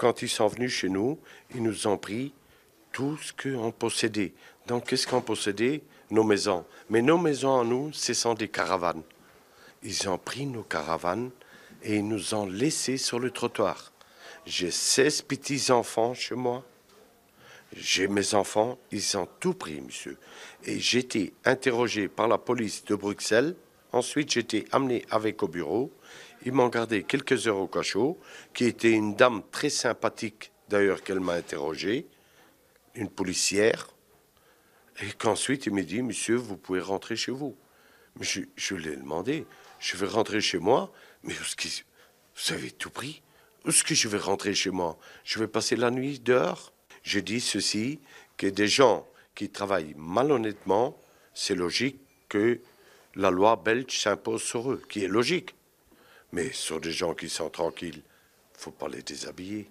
Quand ils sont venus chez nous, ils nous ont pris tout ce qu'on possédait. Donc, qu'est-ce qu'on possédait Nos maisons. Mais nos maisons, nous, ce sont des caravanes. Ils ont pris nos caravanes et ils nous ont laissés sur le trottoir. J'ai 16 petits-enfants chez moi. J'ai mes enfants, ils ont tout pris, monsieur. Et j'ai été interrogé par la police de Bruxelles Ensuite, j'étais amené avec au bureau. Ils m'ont gardé quelques heures au cachot, qui était une dame très sympathique, d'ailleurs, qu'elle m'a interrogé, une policière, et qu'ensuite il me dit Monsieur, vous pouvez rentrer chez vous. je, lui ai demandé Je vais rentrer chez moi, mais ce que, vous avez tout pris Où est-ce que je vais rentrer chez moi Je vais passer la nuit dehors Je dis ceci que des gens qui travaillent malhonnêtement, c'est logique que la loi belge s'impose sur eux, qui est logique. Mais sur des gens qui sont tranquilles, faut pas les déshabiller.